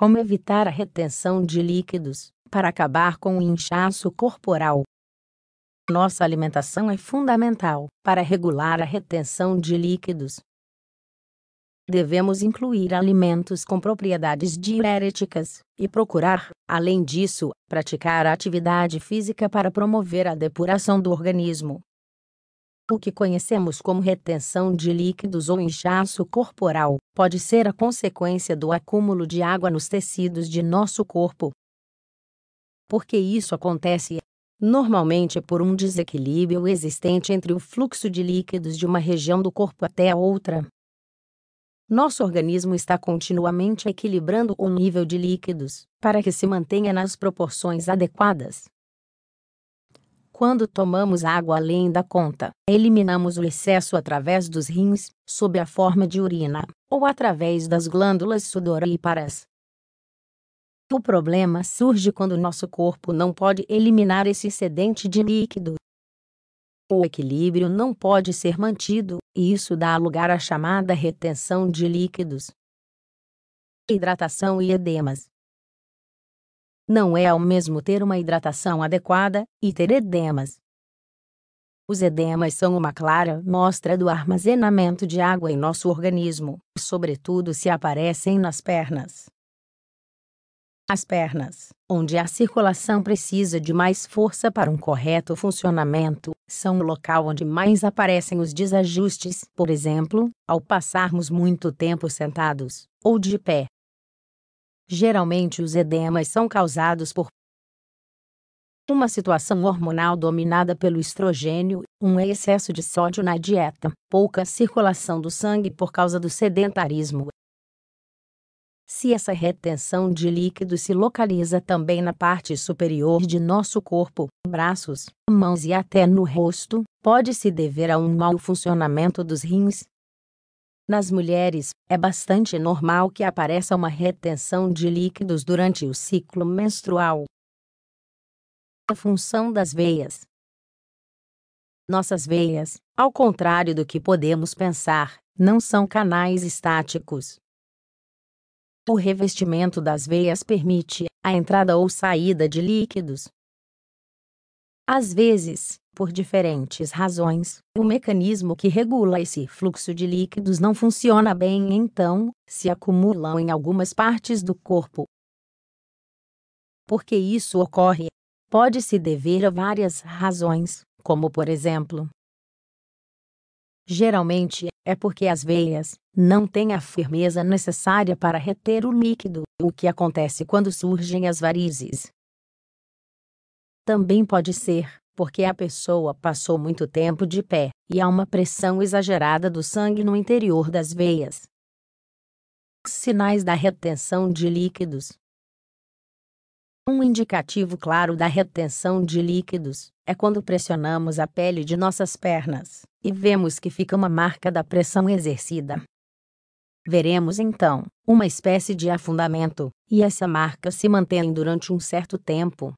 como evitar a retenção de líquidos, para acabar com o inchaço corporal. Nossa alimentação é fundamental para regular a retenção de líquidos. Devemos incluir alimentos com propriedades diuréticas e procurar, além disso, praticar atividade física para promover a depuração do organismo. O que conhecemos como retenção de líquidos ou inchaço corporal pode ser a consequência do acúmulo de água nos tecidos de nosso corpo. Por que isso acontece? Normalmente é por um desequilíbrio existente entre o fluxo de líquidos de uma região do corpo até a outra. Nosso organismo está continuamente equilibrando o nível de líquidos para que se mantenha nas proporções adequadas. Quando tomamos água além da conta, eliminamos o excesso através dos rins, sob a forma de urina, ou através das glândulas sudoríparas. O problema surge quando nosso corpo não pode eliminar esse excedente de líquido. O equilíbrio não pode ser mantido, e isso dá lugar à chamada retenção de líquidos. Hidratação e edemas não é ao mesmo ter uma hidratação adequada e ter edemas. Os edemas são uma clara mostra do armazenamento de água em nosso organismo, sobretudo se aparecem nas pernas. As pernas, onde a circulação precisa de mais força para um correto funcionamento, são o local onde mais aparecem os desajustes, por exemplo, ao passarmos muito tempo sentados, ou de pé, Geralmente os edemas são causados por uma situação hormonal dominada pelo estrogênio, um excesso de sódio na dieta, pouca circulação do sangue por causa do sedentarismo. Se essa retenção de líquido se localiza também na parte superior de nosso corpo, braços, mãos e até no rosto, pode se dever a um mau funcionamento dos rins, nas mulheres, é bastante normal que apareça uma retenção de líquidos durante o ciclo menstrual. A função das veias. Nossas veias, ao contrário do que podemos pensar, não são canais estáticos. O revestimento das veias permite a entrada ou saída de líquidos, às vezes, por diferentes razões, o mecanismo que regula esse fluxo de líquidos não funciona bem, então, se acumulam em algumas partes do corpo. Por que isso ocorre? Pode-se dever a várias razões, como por exemplo, Geralmente, é porque as veias não têm a firmeza necessária para reter o líquido, o que acontece quando surgem as varizes. Também pode ser porque a pessoa passou muito tempo de pé e há uma pressão exagerada do sangue no interior das veias. Sinais da retenção de líquidos. Um indicativo claro da retenção de líquidos é quando pressionamos a pele de nossas pernas e vemos que fica uma marca da pressão exercida. Veremos então uma espécie de afundamento, e essa marca se mantém durante um certo tempo,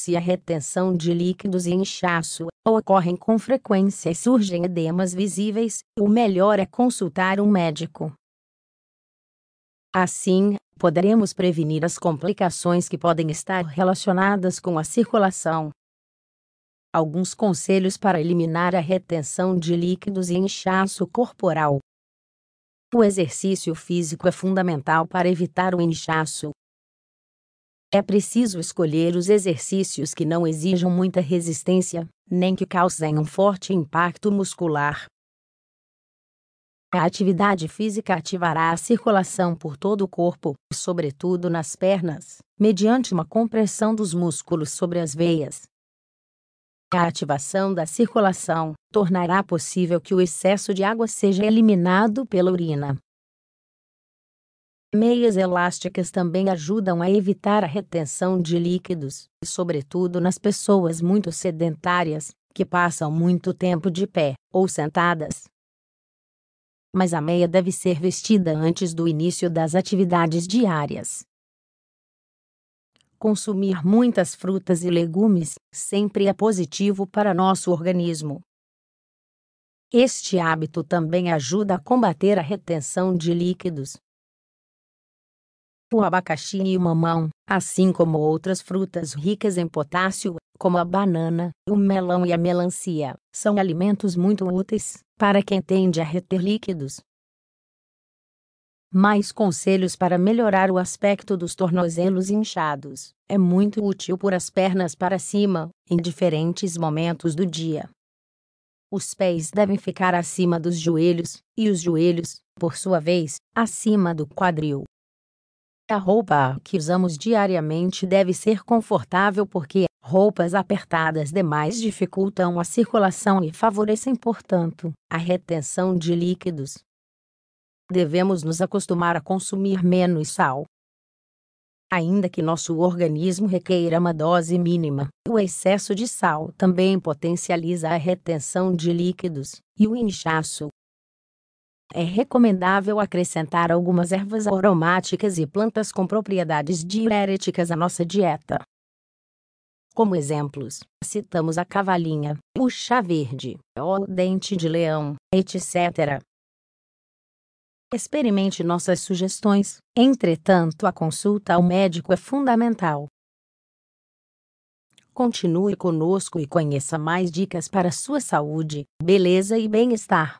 se a retenção de líquidos e inchaço ocorrem com frequência e surgem edemas visíveis, o melhor é consultar um médico. Assim, poderemos prevenir as complicações que podem estar relacionadas com a circulação. Alguns conselhos para eliminar a retenção de líquidos e inchaço corporal. O exercício físico é fundamental para evitar o inchaço, é preciso escolher os exercícios que não exijam muita resistência, nem que causem um forte impacto muscular. A atividade física ativará a circulação por todo o corpo, sobretudo nas pernas, mediante uma compressão dos músculos sobre as veias. A ativação da circulação tornará possível que o excesso de água seja eliminado pela urina, Meias elásticas também ajudam a evitar a retenção de líquidos, sobretudo nas pessoas muito sedentárias, que passam muito tempo de pé ou sentadas. Mas a meia deve ser vestida antes do início das atividades diárias. Consumir muitas frutas e legumes sempre é positivo para nosso organismo. Este hábito também ajuda a combater a retenção de líquidos, o abacaxi e o mamão, assim como outras frutas ricas em potássio, como a banana, o melão e a melancia, são alimentos muito úteis para quem tende a reter líquidos. Mais conselhos para melhorar o aspecto dos tornozelos inchados. É muito útil pôr as pernas para cima, em diferentes momentos do dia. Os pés devem ficar acima dos joelhos, e os joelhos, por sua vez, acima do quadril, a roupa que usamos diariamente deve ser confortável porque roupas apertadas demais dificultam a circulação e favorecem, portanto, a retenção de líquidos. Devemos nos acostumar a consumir menos sal. Ainda que nosso organismo requeira uma dose mínima, o excesso de sal também potencializa a retenção de líquidos e o inchaço, é recomendável acrescentar algumas ervas aromáticas e plantas com propriedades diuréticas à nossa dieta. Como exemplos, citamos a cavalinha, o chá verde, o dente de leão, etc. Experimente nossas sugestões, entretanto, a consulta ao médico é fundamental. Continue conosco e conheça mais dicas para sua saúde, beleza e bem-estar.